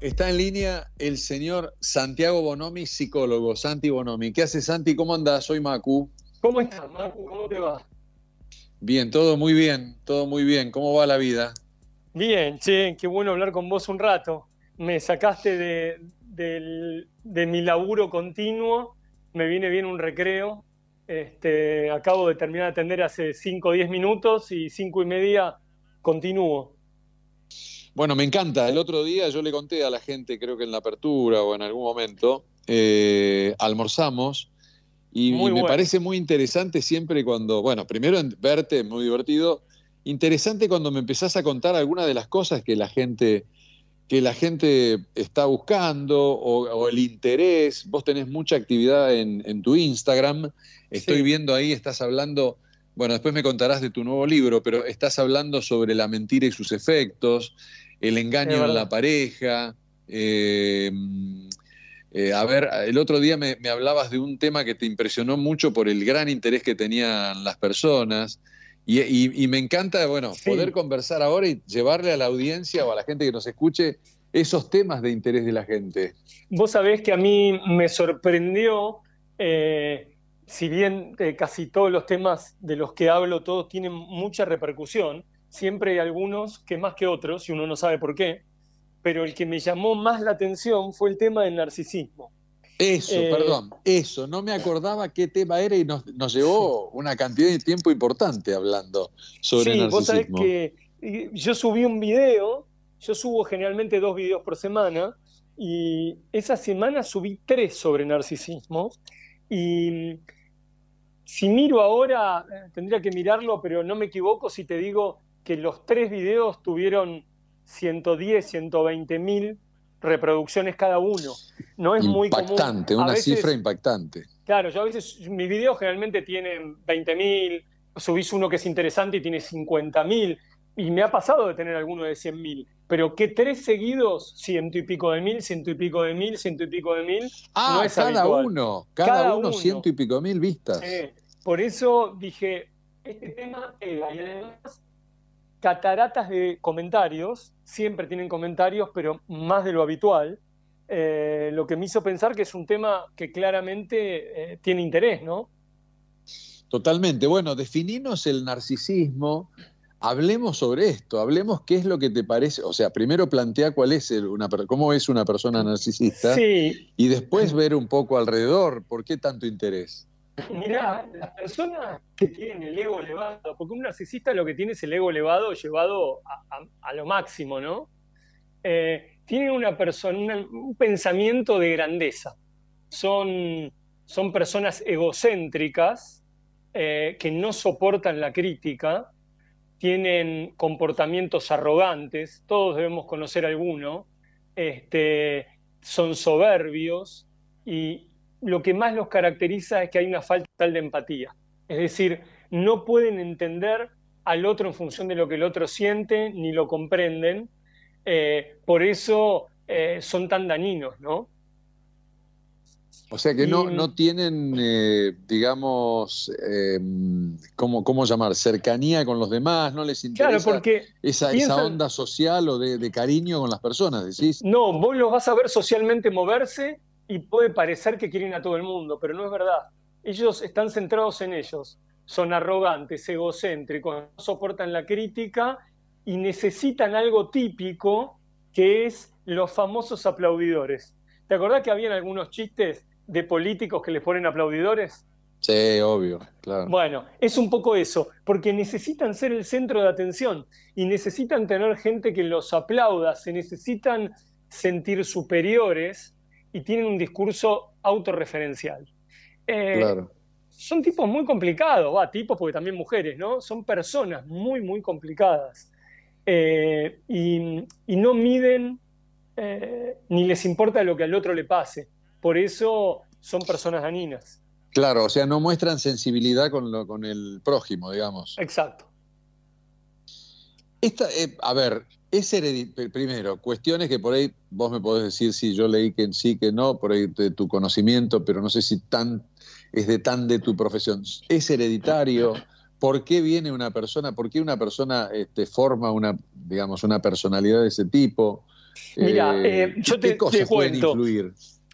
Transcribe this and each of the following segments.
Está en línea el señor Santiago Bonomi, psicólogo. Santi Bonomi. ¿Qué hace Santi? ¿Cómo andás? Soy Macu. ¿Cómo estás, Macu? ¿Cómo te va? Bien, todo muy bien, todo muy bien. ¿Cómo va la vida? Bien, che, qué bueno hablar con vos un rato. Me sacaste de, mi laburo continuo, me viene bien un recreo. Este, acabo de terminar de atender hace 5 o 10 minutos y 5 y media continúo. Bueno, me encanta. El otro día yo le conté a la gente, creo que en la apertura o en algún momento, eh, almorzamos y, me parece muy interesante siempre cuando, bueno, primero verte, muy divertido, interesante cuando me empezás a contar algunas de las cosas que la gente que la gente está buscando o, el interés. Vos tenés mucha actividad en, tu Instagram. Estoy viendo ahí, estás hablando bueno, después me contarás de tu nuevo libro, pero estás hablando sobre la mentira y sus efectos, el engaño en la pareja. Eh, eh, a ver, el otro día me, hablabas de un tema que te impresionó mucho por el gran interés que tenían las personas. Y, me encanta, bueno, poder conversar ahora y llevarle a la audiencia o a la gente que nos escuche esos temas de interés de la gente. Vos sabés que a mí me sorprendió eh, si bien eh, casi todos los temas de los que hablo, todos tienen mucha repercusión, siempre hay algunos que más que otros, y uno no sabe por qué, pero el que me llamó más la atención fue el tema del narcisismo. Eso, eh, perdón, eso, no me acordaba qué tema era y nos, llevó una cantidad de tiempo importante hablando sobre sí, el narcisismo. Vos sabés que eh, yo subí un video, yo subo generalmente dos videos por semana, y esa semana subí tres sobre narcisismo, y si miro ahora, eh, tendría que mirarlo, pero no me equivoco si te digo que los tres videos tuvieron 110, 120 mil reproducciones cada uno. No es muy común. Impactante, una cifra impactante. Claro, yo a veces mis videos generalmente tienen 20 mil, subís uno que es interesante y tiene 50 mil, y me ha pasado de tener alguno de 100 mil. Pero que tres seguidos, ciento y pico de mil, ciento y pico de mil, ciento y pico de mil. Ah, no es cada uno, cada, uno, uno, ciento y pico de mil vistas. Por eso dije, este tema eh, Y además, cataratas de comentarios, siempre tienen comentarios, pero más de lo habitual. Eh, lo que me hizo pensar que es un tema que claramente eh, tiene interés, ¿no? Totalmente. Bueno, definimos el narcisismo, hablemos sobre esto, hablemos qué es lo que te parece, o sea, primero plantea cuál es cómo es una persona narcisista y después ver un poco alrededor, ¿por qué tanto interés? Mirá, las personas que tienen el ego elevado, porque un narcisista lo que tiene es el ego elevado llevado a, lo máximo, ¿no? Eh, tienen una persona, un pensamiento de grandeza. Son, son personas egocéntricas eh, que no soportan la crítica, tienen comportamientos arrogantes, todos debemos conocer alguno, este, son soberbios y, lo que más los caracteriza es que hay una falta de empatía. Es decir, no pueden entender al otro en función de lo que el otro siente, ni lo comprenden. Eh, por eso eh, son tan dañinos, ¿no? O sea que no, tienen, eh, digamos, em, ¿cómo, llamar? Cercanía con los demás, no les interesa esa, esa, onda social o de, de, cariño con las personas, decís. No, vos los vas a ver socialmente moverse y puede parecer que quieren a todo el mundo, pero no es verdad. Ellos están centrados en ellos, son arrogantes, egocéntricos, no soportan la crítica y necesitan algo típico que es los famosos aplaudidores. ¿Te acordás que habían algunos chistes de políticos que les ponen aplaudidores? Sí, obvio, claro. Bueno, es un poco eso, porque necesitan ser el centro de atención y necesitan tener gente que los aplauda, se necesitan sentir superiores y tienen un discurso autorreferencial. Eh, son tipos muy complicados, va, tipos porque también mujeres, ¿no? Son personas muy, muy complicadas. Eh, y, no miden eh, ni les importa lo que al otro le pase. Por eso son personas daninas. Claro, o sea, no muestran sensibilidad con, el prójimo, digamos. Exacto. Esta, a ver, es Primero, cuestiones que por ahí vos me podés decir si yo leí que sí, que no, por ahí de tu conocimiento, pero no sé si tan es de tan de tu profesión. Es hereditario. ¿Por qué viene una persona? ¿Por qué una persona este, forma una, digamos, una personalidad de ese tipo? Mira, eh, eh, yo te, te cuento.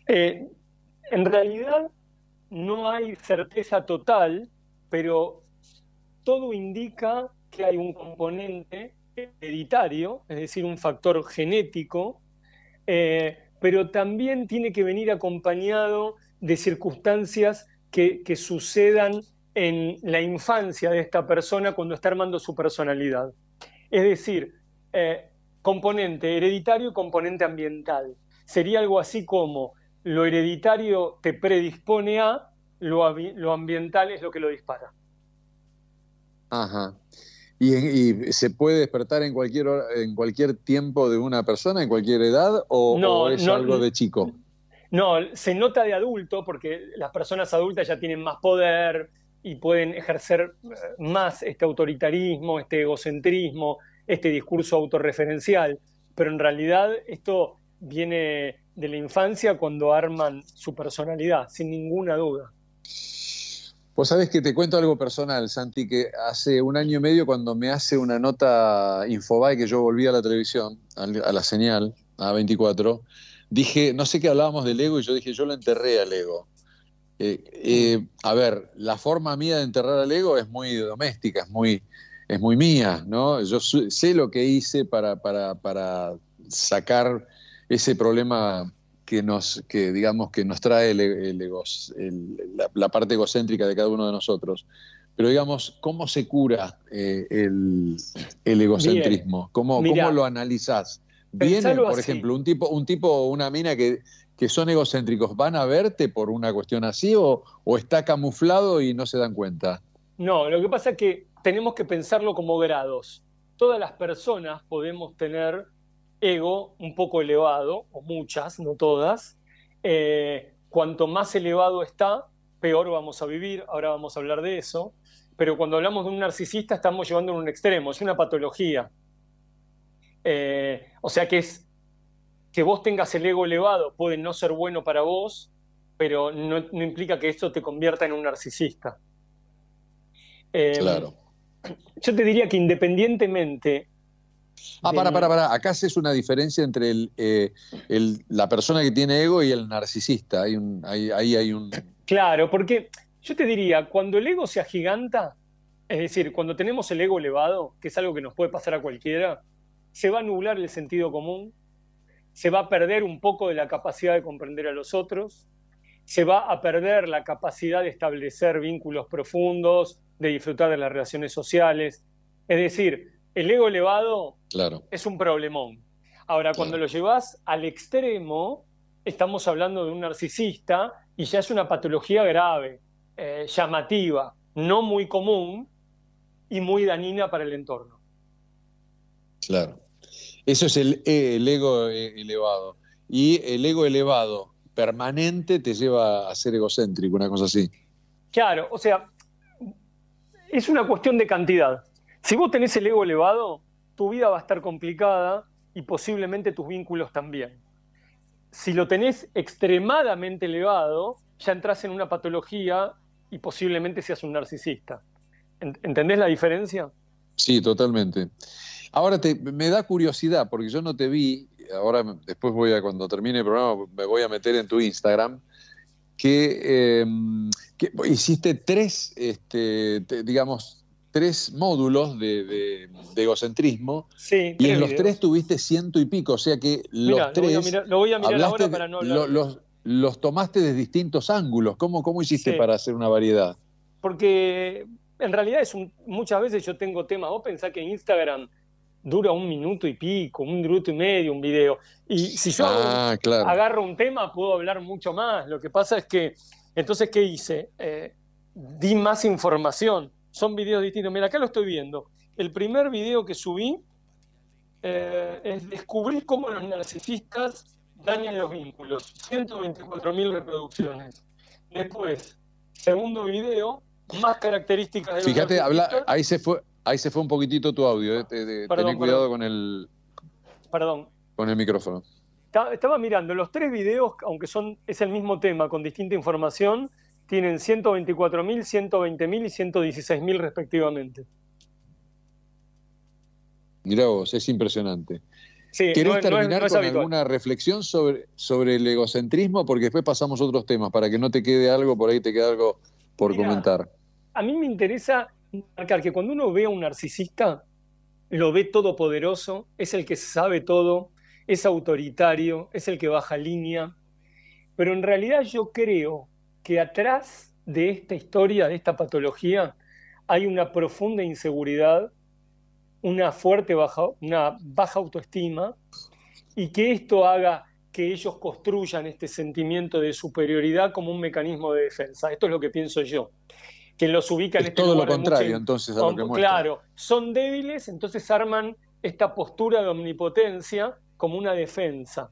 Eh, en realidad no hay certeza total, pero todo indica que hay un componente hereditario, es decir, un factor genético, eh, pero también tiene que venir acompañado de circunstancias que, sucedan en la infancia de esta persona cuando está armando su personalidad. Es decir, eh, componente hereditario y componente ambiental. Sería algo así como lo hereditario te predispone a, lo ambiental es lo que lo dispara. Ajá. Y, se puede despertar en cualquier en cualquier tiempo de una persona, en cualquier edad, o, es algo de chico. No, se nota de adulto porque las personas adultas ya tienen más poder y pueden ejercer eh, más este autoritarismo, este egocentrismo, este discurso autorreferencial. Pero en realidad esto viene de la infancia cuando arman su personalidad, sin ninguna duda. Vos sabés que te cuento algo personal, Santi, que hace un año y medio cuando me hace una nota Infobae que yo volví a la televisión, a la señal, a 24, dije, no sé qué hablábamos del ego y yo dije, yo lo enterré al ego. Eh, eh, a ver, la forma mía de enterrar al ego es muy doméstica, es muy, es muy mía, ¿no? Yo sé lo que hice para, para, para sacar ese problema que nos, que, digamos, que nos trae e, la, parte egocéntrica de cada uno de nosotros. Pero digamos, ¿cómo se cura eh, el, egocentrismo? ¿Cómo, lo analizas Viene, por ejemplo, un tipo, un tipo o una mina que, son egocéntricos, ¿van a verte por una cuestión así o, o está camuflado y no se dan cuenta? No, lo que pasa es que tenemos que pensarlo como grados. Todas las personas podemos tener ego un poco elevado, o muchas, no todas. Eh, cuanto más elevado está, peor vamos a vivir, ahora vamos a hablar de eso, pero cuando hablamos de un narcisista estamos llevando a un extremo, es una patología. Eh, o sea que es que vos tengas el ego elevado puede no ser bueno para vos, pero no, implica que esto te convierta en un narcisista. Eh, claro. Yo te diría que independientemente Ah, para, para, para. Acá es una diferencia entre eh, la persona que tiene ego y el narcisista. ahí hay un. Claro, porque yo te diría, cuando el ego se agiganta, es decir, cuando tenemos el ego elevado, que es algo que nos puede pasar a cualquiera, se va a nublar el sentido común, se va a perder un poco de la capacidad de comprender a los otros, se va a perder la capacidad de establecer vínculos profundos, de disfrutar de las relaciones sociales. Es decir, el ego elevado es un problemón. Ahora, cuando lo llevas al extremo, estamos hablando de un narcisista y ya es una patología grave, eh, llamativa, no muy común y muy dañina para el entorno. Claro. Eso es el eh, ego eh, elevado. Y el ego elevado permanente te lleva a ser egocéntrico, una cosa así. Claro, o sea, es una cuestión de cantidad. Si vos tenés el ego elevado, tu vida va a estar complicada y posiblemente tus vínculos también. Si lo tenés extremadamente elevado, ya entras en una patología y posiblemente seas un narcisista. ¿Entendés la diferencia? Sí, totalmente. Ahora me da curiosidad, porque yo no te vi, ahora después voy a, cuando termine el programa, me voy a meter en tu Instagram, que, em, hiciste tres, este, digamos, tres módulos de, egocentrismo sí, y en los tres tuviste ciento y pico, o sea que los tres... ahora para no Los, tomaste desde distintos ángulos, ¿cómo, cómo hiciste para hacer una variedad? Porque en realidad es muchas veces yo tengo temas, vos pensás que en Instagram dura un minuto y pico, un minuto y medio un video, y si yo ah, agarro un tema puedo hablar mucho más, lo que pasa es que, entonces, ¿qué hice? Eh, di más información son videos distintos. Mira, acá lo estoy viendo. El primer video que subí eh, es descubrir cómo los narcisistas dañan los vínculos. 124.000 reproducciones. Después, segundo video, más características de Fíjate, habla, ahí se fue, ahí se fue un poquitito tu audio. Eh. cuidado con el. Perdón. Con el micrófono. Estaba mirando los tres videos, aunque son, es el mismo tema, con distinta información, tienen 124.000, 120.000 y 116.000 respectivamente. Mira vos, es impresionante. ¿Querés terminar con alguna reflexión sobre, sobre el egocentrismo? Porque después pasamos a otros temas, para que no te quede algo, por ahí te quede algo por comentar. A mí me interesa marcar que cuando uno ve a un narcisista, lo ve todopoderoso, es el que sabe todo, es autoritario, es el que baja línea, pero en realidad yo creo que atrás de esta historia, de esta patología, hay una profunda inseguridad, una fuerte baja, una baja autoestima, y que esto haga que ellos construyan este sentimiento de superioridad como un mecanismo de defensa. Esto es lo que pienso yo. Que los ubican en es este todo lo contrario, entonces, a lo que muestra. Claro, son débiles, entonces arman esta postura de omnipotencia como una defensa.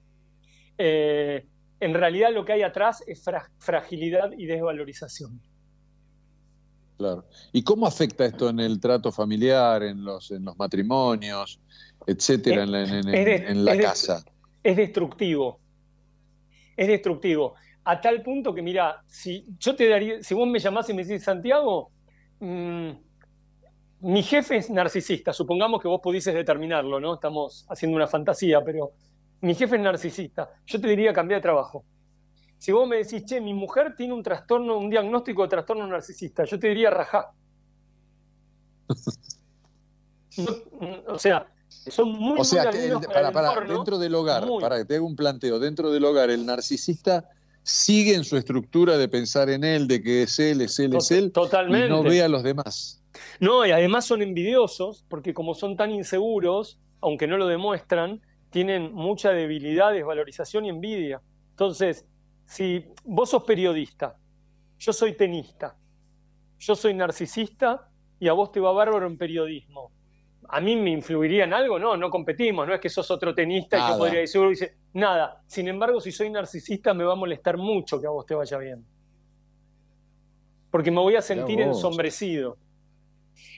Eh, en realidad lo que hay atrás es fragilidad y desvalorización. Claro. ¿Y cómo afecta esto en el trato familiar, en los, en los matrimonios, etcétera, en la, casa? es destructivo. Es destructivo. A tal punto que, mira, si yo te daría, si vos me llamás y me decís, Santiago, mm, mi jefe es narcisista, supongamos que vos pudieses determinarlo, ¿no? Estamos haciendo una fantasía, pero mi jefe es narcisista, yo te diría cambiar de trabajo. Si vos me decís, che, mi mujer tiene un trastorno, un diagnóstico de trastorno narcisista, yo te diría rajá. o sea, son muy O sea, que para, dentro del hogar, para que te haga un planteo, dentro del hogar, el narcisista sigue en su estructura de pensar en él, de que es él, es él, es él, totalmente. y no ve a los demás. No, y además son envidiosos, porque como son tan inseguros, aunque no lo demuestran, tienen mucha debilidad, desvalorización y envidia. Entonces, si vos sos periodista, yo soy tenista, yo soy narcisista y a vos te va bárbaro en periodismo. ¿A mí me influiría en algo? No, no competimos, no es que sos otro tenista y yo podría decir, nada. Sin embargo, si soy narcisista me va a molestar mucho que a vos te vaya bien. Porque me voy a sentir ensombrecido.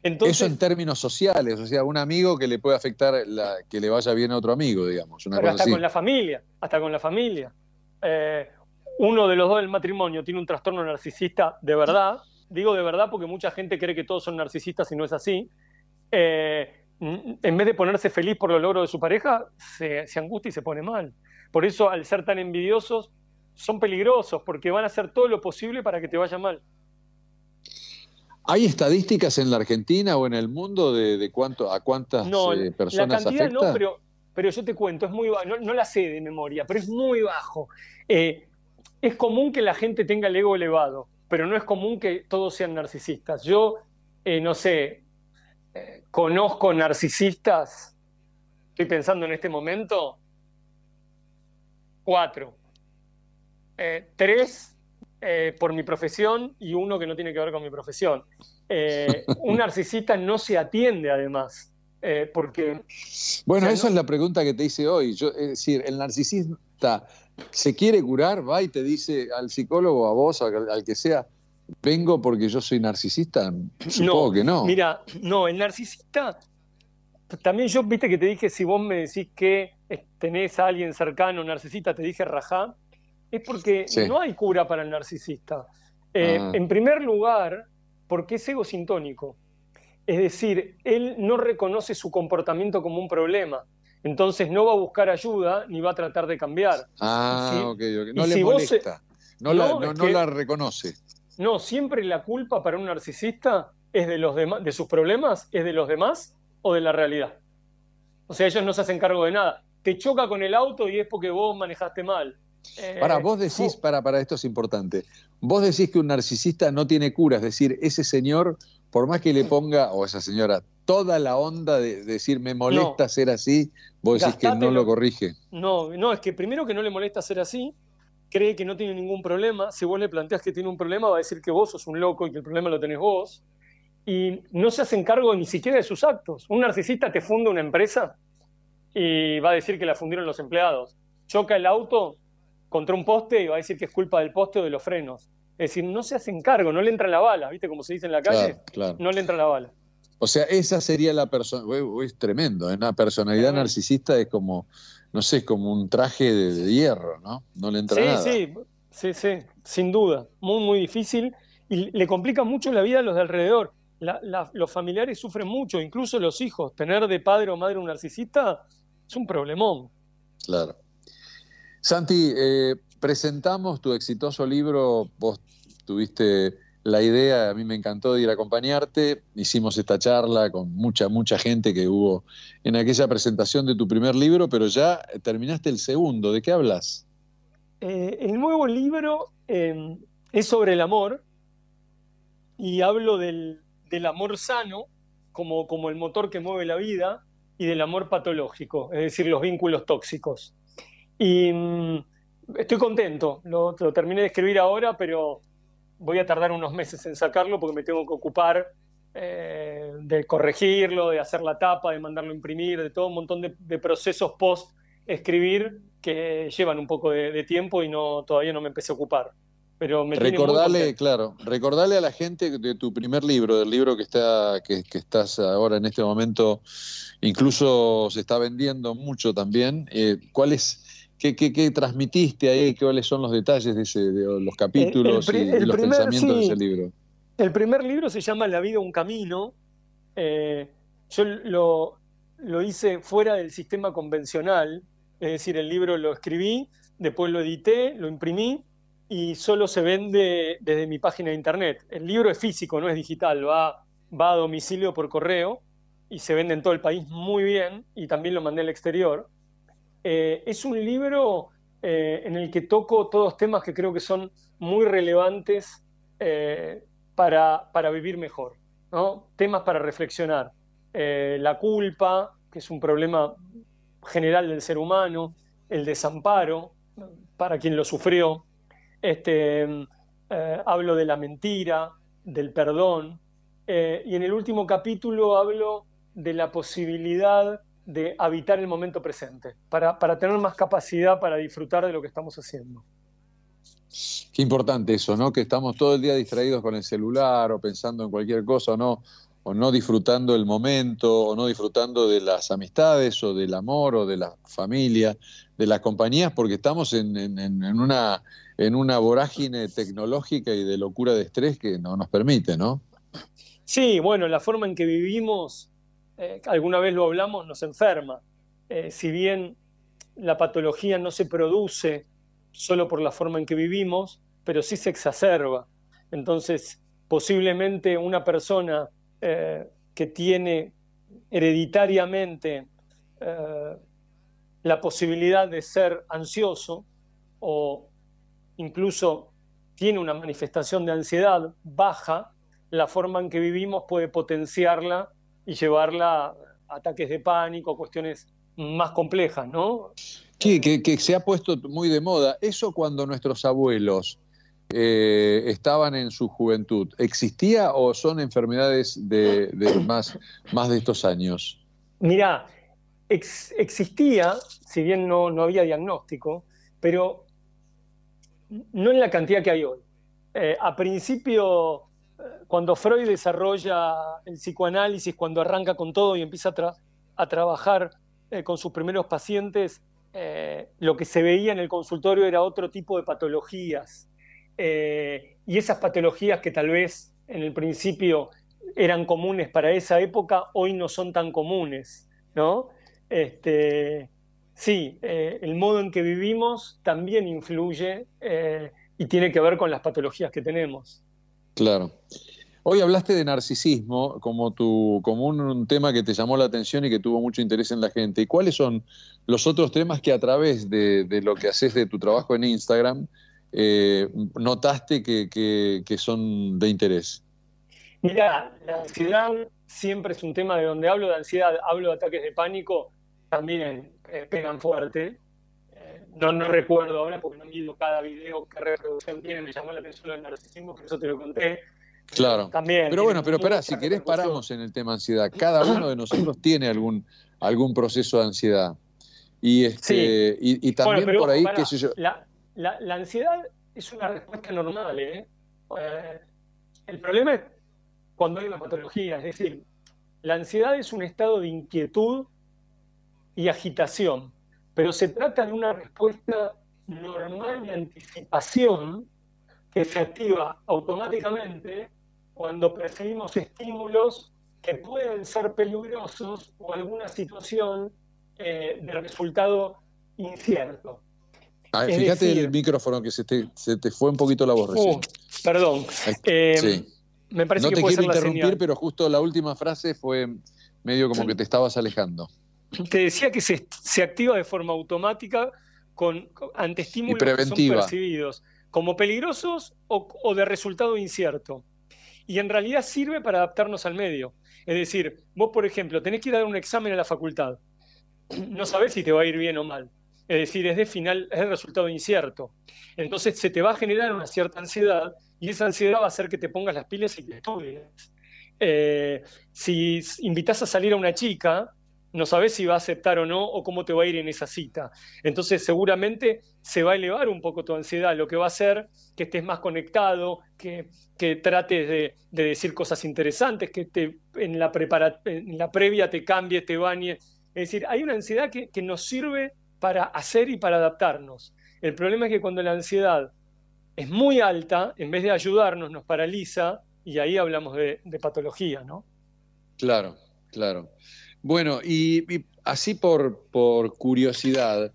Eso en términos sociales, o sea, un amigo que le puede afectar la, que le vaya bien a otro amigo, digamos. pero hasta con la familia, hasta con la familia. Eh, uno de los dos del matrimonio tiene un trastorno narcisista de verdad, digo de verdad porque mucha gente cree que todos son narcisistas y no es así. Eh, en vez de ponerse feliz por los logros de su pareja, se, se angustia y se pone mal. Por eso, al ser tan envidiosos, son peligrosos porque van a hacer todo lo posible para que te vaya mal. ¿Hay estadísticas en la Argentina o en el mundo de, cuánto, a cuántas no, eh, personas la cantidad No, pero, pero yo te cuento, es muy no, no la sé de memoria, pero es muy bajo. Eh, es común que la gente tenga el ego elevado, pero no es común que todos sean narcisistas. Yo, eh, no sé, conozco narcisistas, estoy pensando en este momento, cuatro. tres eh, por mi profesión y uno que no tiene que ver con mi profesión. Eh, un narcisista no se atiende además. Eh, porque, bueno, esa es la pregunta que te hice hoy. Yo, es decir, el narcisista se quiere curar, va y te dice al psicólogo, a vos, al, que sea, vengo porque yo soy narcisista. Supongo que no. Mira, no, el narcisista, también yo, viste que te dije, si vos me decís que tenés a alguien cercano, narcisista, te dije rajá, es porque no hay cura para el narcisista. Eh, ah. En primer lugar, porque es ego sintónico, Es decir, él no reconoce su comportamiento como un problema. Entonces no va a buscar ayuda ni va a tratar de cambiar. Ah, sí. No le molesta. No, la, la reconoce. No, siempre la culpa para un narcisista es de los demás, de sus problemas, es de los demás o de la realidad. O sea, ellos no se hacen cargo de nada. Te choca con el auto y es porque vos manejaste mal. Ahora eh, para, vos decís, para, para, esto es importante, vos decís que un narcisista no tiene cura, es decir, ese señor, por más que le ponga, o esa señora, toda la onda de decir me molesta ser así, vos decís que no lo corrige. No, no, es que primero que no le molesta ser así, cree que no tiene ningún problema, si vos le planteas que tiene un problema, va a decir que vos sos un loco y que el problema lo tenés vos, y no se hacen cargo ni siquiera de sus actos. Un narcisista te funda una empresa y va a decir que la fundieron los empleados. Choca el auto contra un poste y va a decir que es culpa del poste o de los frenos. Es decir, no se hacen cargo, no le entra la bala, ¿viste? Como se dice en la calle, no le entra la bala. O sea, esa sería la persona, es tremendo, ¿eh? una personalidad narcisista es como, no sé, como un traje de, hierro, ¿no? No le entra sí, nada. Sí, sí, sí, sin duda, muy, muy difícil y le complica mucho la vida a los de alrededor. los familiares sufren mucho, incluso los hijos. Tener de padre o madre un narcisista es un problemón. Claro. Santi, eh, presentamos tu exitoso libro, vos tuviste la idea, a mí me encantó ir a acompañarte, hicimos esta charla con mucha, mucha gente que hubo en aquella presentación de tu primer libro, pero ya terminaste el segundo, ¿de qué hablas? Eh, el nuevo libro em, es sobre el amor y hablo del, amor sano como, como el motor que mueve la vida y del amor patológico, es decir, los vínculos tóxicos. Y mm, estoy contento, lo, terminé de escribir ahora, pero voy a tardar unos meses en sacarlo porque me tengo que ocupar eh, de corregirlo, de hacer la tapa, de mandarlo a imprimir, de todo un montón de, procesos post escribir que llevan un poco de, tiempo y no todavía no me empecé a ocupar. Pero me recordale, claro, recordale a la gente de tu primer libro, del libro que está que, estás ahora en este momento, incluso se está vendiendo mucho también. Eh, ¿Cuál es ¿Qué, transmitiste ahí? ¿Cuáles son los detalles de, los capítulos y, los pensamientos de ese libro? El primer libro se llama La vida un camino. Eh, yo lo, hice fuera del sistema convencional, es decir, el libro lo escribí, después lo edité, lo imprimí y solo se vende desde mi página de internet. El libro es físico, no es digital, va, va a domicilio por correo y se vende en todo el país muy bien y también lo mandé al exterior. Eh, es un libro eh, en el que toco todos temas que creo que son muy relevantes eh, para, vivir mejor, temas para reflexionar. la culpa, que es un problema general del ser humano, el desamparo, para quien lo sufrió. Este, hablo de la mentira, del perdón. y en el último capítulo hablo de la posibilidad de habitar el momento presente, para, tener más capacidad para disfrutar de lo que estamos haciendo. Qué importante eso, ¿no? Que estamos todo el día distraídos con el celular o pensando en cualquier cosa, o no, o no disfrutando el momento, o no disfrutando de las amistades, o del amor, o de la familia, de las compañías, porque estamos en, una, en una vorágine tecnológica y de locura de estrés que no nos permite, ¿no? Sí, bueno, la forma en que vivimos eh, alguna vez lo hablamos, nos enferma. Eh, si bien la patología no se produce solo por la forma en que vivimos, pero sí se exacerba. Entonces, posiblemente una persona eh, que tiene hereditariamente la posibilidad de ser ansioso o incluso tiene una manifestación de ansiedad baja, la forma en que vivimos puede potenciarla y llevarla a ataques de pánico, cuestiones más complejas, ¿no? Sí, que, se ha puesto muy de moda. Eso cuando nuestros abuelos eh, estaban en su juventud, ¿existía o son enfermedades de, más, de estos años? Mirá, existía, si bien no, había diagnóstico, pero no en la cantidad que hay hoy. Eh, a principio cuando Freud desarrolla el psicoanálisis, cuando arranca con todo y empieza a, trabajar eh, con sus primeros pacientes, eh, lo que se veía en el consultorio era otro tipo de patologías. Eh, y esas patologías que tal vez en el principio eran comunes para esa época, hoy no son tan comunes, este, sí, el modo en que vivimos también influye y tiene que ver con las patologías que tenemos. Claro. Hoy hablaste de narcisismo como, tu, como un, tema que te llamó la atención y que tuvo mucho interés en la gente. ¿Y cuáles son los otros temas que a través de, lo que haces de tu trabajo en Instagram eh, notaste que, son de interés? Mira, la ansiedad siempre es un tema de donde hablo de ansiedad, hablo de ataques de pánico, también eh, pegan fuerte no, no recuerdo ahora porque no visto cada video que reproducción tiene, me llamó la atención el narcisismo, por eso te lo conté. Claro. También. Pero bueno, pero espera, si querés paramos en el tema ansiedad. Cada uno de nosotros tiene algún, algún proceso de ansiedad. Y, este, y, también por ahí, qué sé yo. La, la, ansiedad es una respuesta normal, Eh, El problema es cuando hay una patología, es decir, la ansiedad es un estado de inquietud y agitación pero se trata de una respuesta normal de anticipación que se activa automáticamente cuando percibimos estímulos que pueden ser peligrosos o alguna situación eh, de resultado incierto. Ah, fíjate el micrófono que se te, se te, fue un poquito la voz recién. Oh, perdón. Eh, sí. Me parece que te quiero interrumpir, pero justo la última frase fue medio como que te estabas alejando te decía que se, activa de forma automática con, ante estímulos son percibidos como peligrosos o, de resultado incierto. Y en realidad sirve para adaptarnos al medio. Es decir, vos, por ejemplo, tenés que ir a dar un examen a la facultad. No sabés si te va a ir bien o mal. Es decir, es de final, es el resultado incierto. Entonces se te va a generar una cierta ansiedad y esa ansiedad va a hacer que te pongas las pilas y que estudies. Eh, si invitas a salir a una chica, no sabes si va a aceptar o no o cómo te va a ir en esa cita. Entonces seguramente se va a elevar un poco tu ansiedad, lo que va a hacer que estés más conectado, que, trates de, decir cosas interesantes, que te, en, la la previa te cambie, te bañe. Es decir, hay una ansiedad que, nos sirve para hacer y para adaptarnos. El problema es que cuando la ansiedad es muy alta, en vez de ayudarnos, nos paraliza y ahí hablamos de patología, ¿no? Claro, claro. Bueno, y, así por, curiosidad,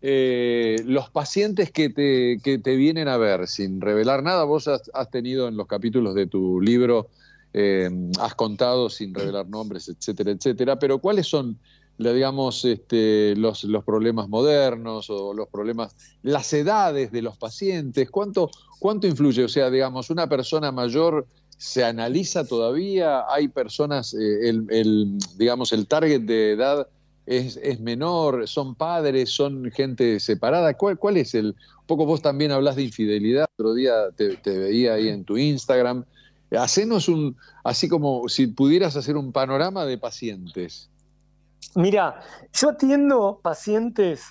eh, los pacientes que te, vienen a ver, sin revelar nada, vos has, tenido en los capítulos de tu libro, eh, has contado sin revelar nombres, etcétera, etcétera, pero ¿cuáles son, digamos, este, los, problemas modernos o los problemas, las edades de los pacientes? ¿Cuánto, ¿Cuánto influye? O sea, digamos, una persona mayor se analiza todavía, hay personas, eh, el, digamos, el target de edad es, menor, son padres, son gente separada. ¿Cuál, cuál es el...? Un poco vos también hablas de infidelidad, otro día te, veía ahí en tu Instagram. Hacenos un, así como si pudieras hacer un panorama de pacientes. Mira, yo atiendo pacientes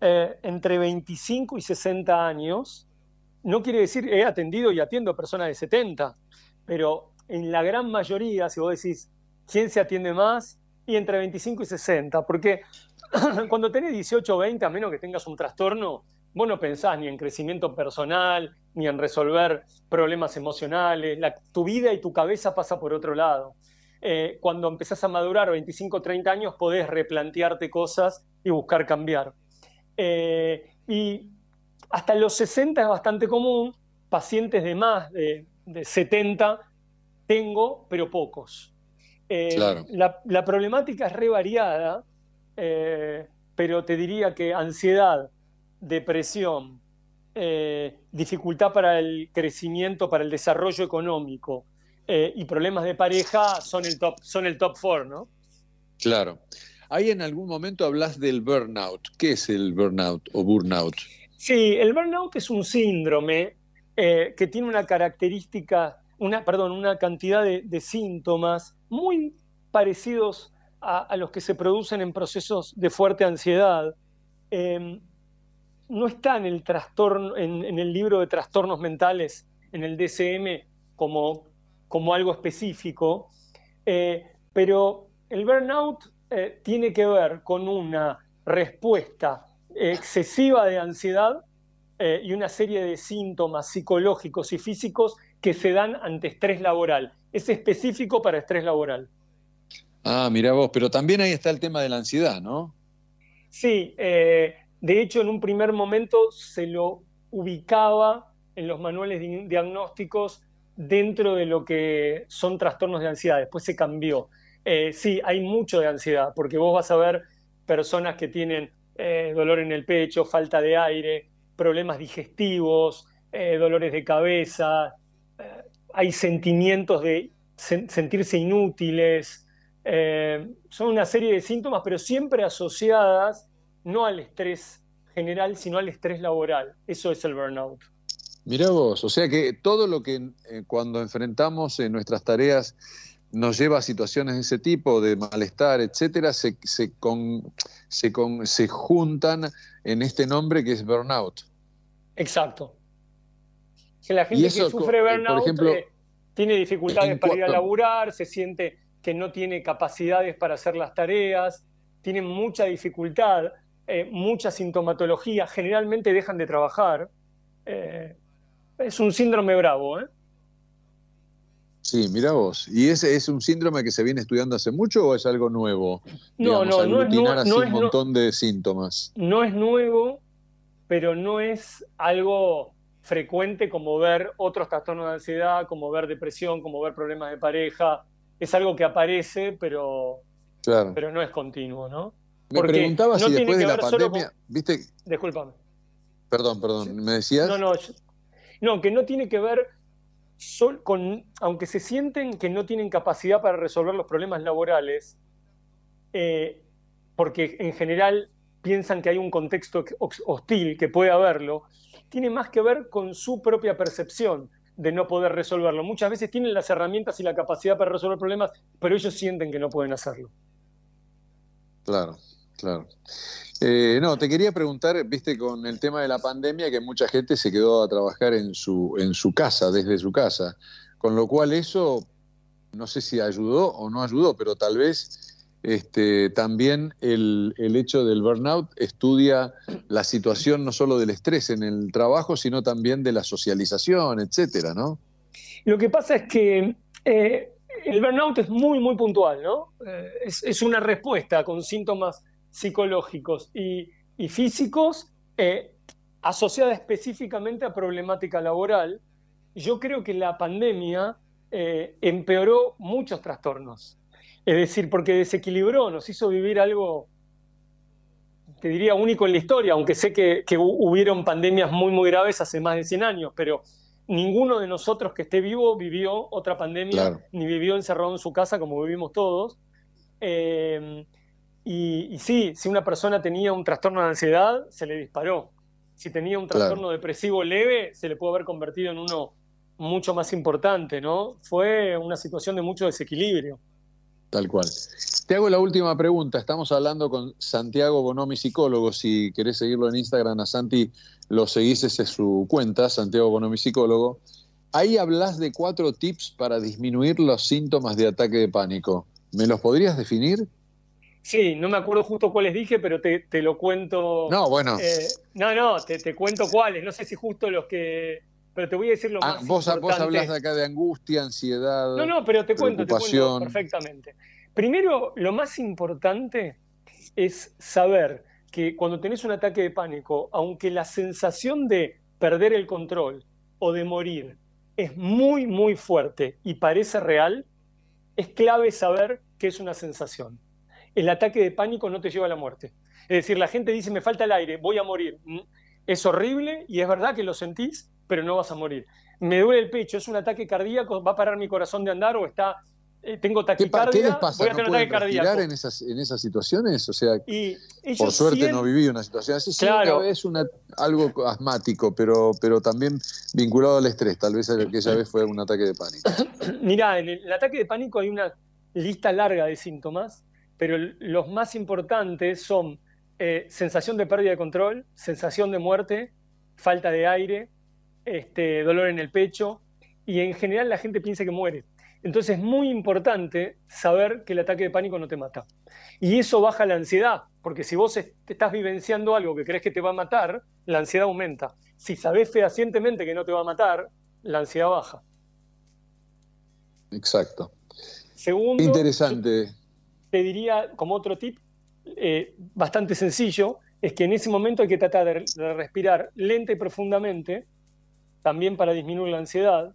eh, entre 25 y 60 años, no quiere decir, he atendido y atiendo a personas de 70, pero en la gran mayoría, si vos decís, ¿quién se atiende más? Y entre 25 y 60, porque cuando tenés 18 o 20, a menos que tengas un trastorno, vos no pensás ni en crecimiento personal, ni en resolver problemas emocionales, tu vida y tu cabeza pasa por otro lado. Eh, cuando empezás a madurar 25 o 30 años, podés replantearte cosas y buscar cambiar. Eh, y hasta los 60 es bastante común pacientes de más de de 70 tengo, pero pocos. Eh, la, problemática es re variada, eh, pero te diría que ansiedad, depresión, eh, dificultad para el crecimiento, para el desarrollo económico y problemas de pareja son el top, son el top four, ¿no? Claro. Ahí en algún momento hablas del burnout. ¿Qué es el burnout o burnout? Sí, el burnout es un síndrome eh, que tiene una característica, una, perdón, una cantidad de, síntomas muy parecidos a, los que se producen en procesos de fuerte ansiedad. Em, no está en el trastorno, en, el libro de trastornos mentales, en el DCM, como, algo específico, eh, pero el burnout eh, tiene que ver con una respuesta excesiva de ansiedad eh, y una serie de síntomas psicológicos y físicos que se dan ante estrés laboral. Es específico para estrés laboral. Ah, mira vos, pero también ahí está el tema de la ansiedad, ¿no? Sí, eh, de hecho en un primer momento se lo ubicaba en los manuales diagnósticos dentro de lo que son trastornos de ansiedad, después se cambió. Eh, sí, hay mucho de ansiedad, porque vos vas a ver personas que tienen dolor en el pecho, falta de aire, problemas digestivos, eh, dolores de cabeza, eh, hay sentimientos de sentirse inútiles, eh, son una serie de síntomas, pero siempre asociadas no al estrés general, sino al estrés laboral. Eso es el burnout. Mirá vos, o sea que todo lo que cuando enfrentamos en nuestras tareas nos lleva a situaciones de ese tipo, de malestar, etcétera, se, se, con, se juntan en este nombre que es burnout. Exacto. Que la gente que sufre eh, burnout eh, tiene dificultades para ir a laburar, se siente que no tiene capacidades para hacer las tareas, tiene mucha dificultad, eh, mucha sintomatología, generalmente dejan de trabajar. es un síndrome bravo, ¿eh? Sí, mira vos. ¿Y ese es un síndrome que se viene estudiando hace mucho o es algo nuevo? No, no, no es, un montón de síntomas. No es nuevo, pero no es algo frecuente como ver otros trastornos de ansiedad, como ver depresión, como ver problemas de pareja. Es algo que aparece, pero, pero no es continuo, ¿no? Me preguntaba si después de la pandemia, con... viste... Perdón, perdón, ¿me decías? No, no, no que no tiene que ver solo con, aunque se sienten que no tienen capacidad para resolver los problemas laborales, eh, porque en general piensan que hay un contexto hostil, que puede haberlo, tiene más que ver con su propia percepción de no poder resolverlo. Muchas veces tienen las herramientas y la capacidad para resolver problemas, pero ellos sienten que no pueden hacerlo. Claro, claro. Eh, no, te quería preguntar, viste, con el tema de la pandemia, que mucha gente se quedó a trabajar en su, en su casa, desde su casa, con lo cual eso, no sé si ayudó o no ayudó, pero tal vez este, también el, hecho del burnout estudia la situación no solo del estrés en el trabajo, sino también de la socialización, etcétera, Lo que pasa es que eh, el burnout es muy, muy puntual, eh, es, una respuesta con síntomas psicológicos y, físicos eh, asociada específicamente a problemática laboral. Yo creo que la pandemia empeoró muchos trastornos es decir, porque desequilibró, nos hizo vivir algo, te diría, único en la historia, aunque sé que, hubieron pandemias muy, muy graves hace más de 100 años, pero ninguno de nosotros que esté vivo vivió otra pandemia, ni vivió encerrado en su casa como vivimos todos. Em, y, sí, si una persona tenía un trastorno de ansiedad, se le disparó. Si tenía un trastorno depresivo leve, se le pudo haber convertido en uno mucho más importante, ¿no? Fue una situación de mucho desequilibrio. Tal cual. Te hago la última pregunta. Estamos hablando con Santiago Bonomi, psicólogo. Si querés seguirlo en Instagram, a Santi lo seguís, ese es su cuenta, Santiago Bonomi, psicólogo. Ahí hablas de cuatro tips para disminuir los síntomas de ataque de pánico. ¿Me los podrías definir? Sí, no me acuerdo justo cuáles dije, pero te, lo cuento. No, bueno. Eh, no, no, te cuento cuáles. No sé si justo los que pero te voy a decir lo ah, más importante. Vos hablas acá de angustia, ansiedad. No, no, pero te cuento, te cuento perfectamente. Primero, lo más importante es saber que cuando tenés un ataque de pánico, aunque la sensación de perder el control o de morir es muy, muy fuerte y parece real, es clave saber que es una sensación. El ataque de pánico no te lleva a la muerte. Es decir, la gente dice, me falta el aire, voy a morir. Mm, es horrible y es verdad que lo sentís, pero no vas a morir. Me duele el pecho, es un ataque cardíaco, va a parar mi corazón de andar o está eh, tengo taquicardia, ¿Qué, ¿Qué, les pasa? Voy a tener ¿No en esas, en esas situaciones? O sea, por suerte no viví una situación así. Claro. es algo asmático, pero, pero también vinculado al estrés. Tal vez aquella vez fue un ataque de pánico. Mirá, en el, ataque de pánico hay una lista larga de síntomas, pero los más importantes son eh, sensación de pérdida de control, sensación de muerte, falta de aire, este, dolor en el pecho y en general la gente piensa que muere. Entonces es muy importante saber que el ataque de pánico no te mata. Y eso baja la ansiedad, porque si vos estás vivenciando algo que crees que te va a matar, la ansiedad aumenta. Si sabes fehacientemente que no te va a matar, la ansiedad baja. Exacto. Segundo, Interesante. Te diría como otro tip, eh, bastante sencillo, es que en ese momento hay que tratar de, de respirar lenta y profundamente también para disminuir la ansiedad.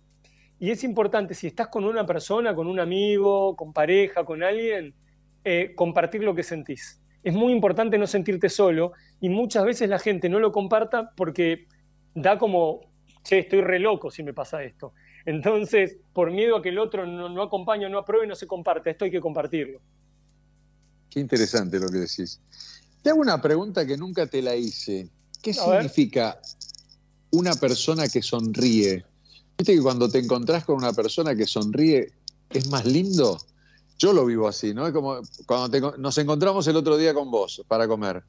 Y es importante, si estás con una persona, con un amigo, con pareja, con alguien, eh, compartir lo que sentís. Es muy importante no sentirte solo y muchas veces la gente no lo comparta porque da como, che, estoy re loco si me pasa esto. Entonces, por miedo a que el otro no, no acompañe, no apruebe, no se comparte. esto hay que compartirlo. Qué interesante lo que decís. Te hago una pregunta que nunca te la hice. ¿Qué significa una persona que sonríe. ¿Viste que cuando te encontrás con una persona que sonríe es más lindo? Yo lo vivo así, ¿no? Es como cuando nos encontramos el otro día con vos para comer.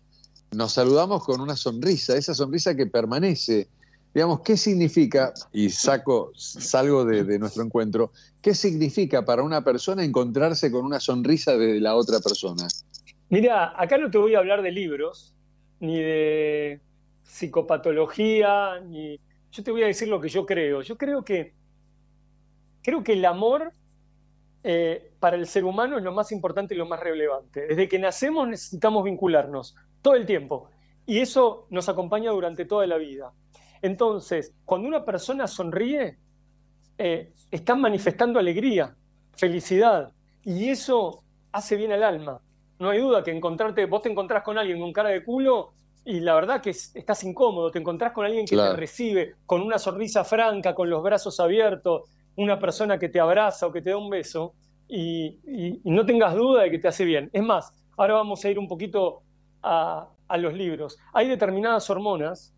Nos saludamos con una sonrisa, esa sonrisa que permanece. Digamos, ¿qué significa, y saco, salgo de, de nuestro encuentro, qué significa para una persona encontrarse con una sonrisa de la otra persona? Mira, acá no te voy a hablar de libros, ni de psicopatología, ni... Yo te voy a decir lo que yo creo. Yo creo que, creo que el amor eh, para el ser humano es lo más importante y lo más relevante. Desde que nacemos necesitamos vincularnos todo el tiempo y eso nos acompaña durante toda la vida. Entonces, cuando una persona sonríe, eh, manifestando alegría, felicidad y eso hace bien al alma. No hay duda que encontrarte, vos te encontrás con alguien con cara de culo y la verdad que estás incómodo, te encontrás con alguien que te recibe, con una sonrisa franca, con los brazos abiertos, una persona que te abraza o que te da un beso, y, no tengas duda de que te hace bien. Es más, ahora vamos a ir un poquito a, los libros. Hay determinadas hormonas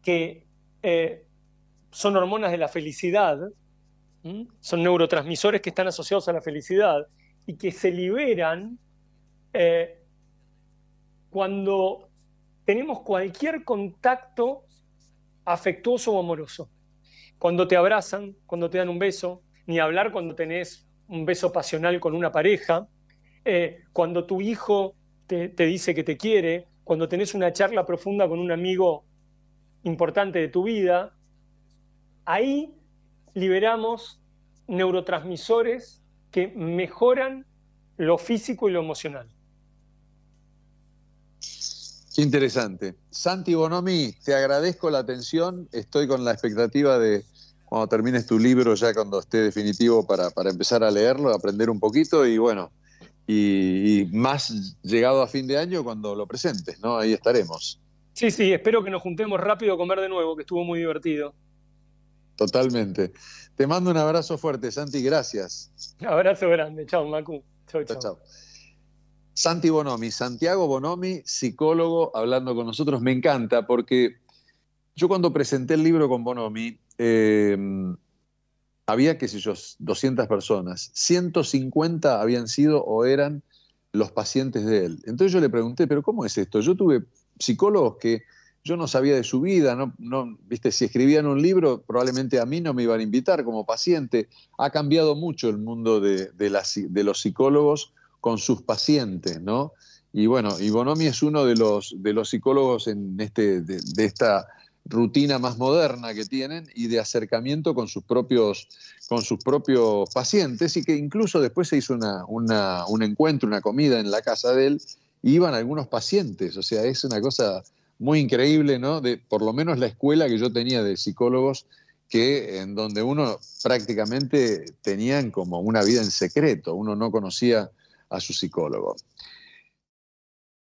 que eh, son hormonas de la felicidad, son neurotransmisores que están asociados a la felicidad y que se liberan eh, cuando tenemos cualquier contacto afectuoso o amoroso. Cuando te abrazan, cuando te dan un beso, ni hablar cuando tenés un beso pasional con una pareja, eh, cuando tu hijo te, te dice que te quiere, cuando tenés una charla profunda con un amigo importante de tu vida, ahí liberamos neurotransmisores que mejoran lo físico y lo emocional. Qué interesante. Santi Bonomi, te agradezco la atención. Estoy con la expectativa de cuando termines tu libro, ya cuando esté definitivo, para, empezar a leerlo, aprender un poquito y bueno, y, más llegado a fin de año cuando lo presentes, ¿no? Ahí estaremos. Sí, sí, espero que nos juntemos rápido a comer de nuevo, que estuvo muy divertido. Totalmente. Te mando un abrazo fuerte, Santi, gracias. Un abrazo grande, chao, Macu. Chao, chao. Santi Bonomi, Santiago Bonomi, psicólogo, hablando con nosotros. Me encanta porque yo cuando presenté el libro con Bonomi, eh, había, qué sé yo, 200 personas. 150 habían sido o eran los pacientes de él. Entonces yo le pregunté, pero ¿cómo es esto? Yo tuve psicólogos que yo no sabía de su vida, no, viste, si escribían un libro, probablemente a mí no me iban a invitar como paciente. Ha cambiado mucho el mundo de los psicólogos con sus pacientes, ¿no? Y bueno, y Bonomi es uno de los, de los psicólogos en este, de, esta rutina más moderna que tienen y de acercamiento con sus propios, con sus propios pacientes y que incluso después se hizo una, un encuentro, una comida en la casa de él iban algunos pacientes, o sea, es una cosa muy increíble, ¿no? De, por lo menos la escuela que yo tenía de psicólogos, que en donde uno prácticamente tenían como una vida en secreto, uno no conocía a su psicólogo.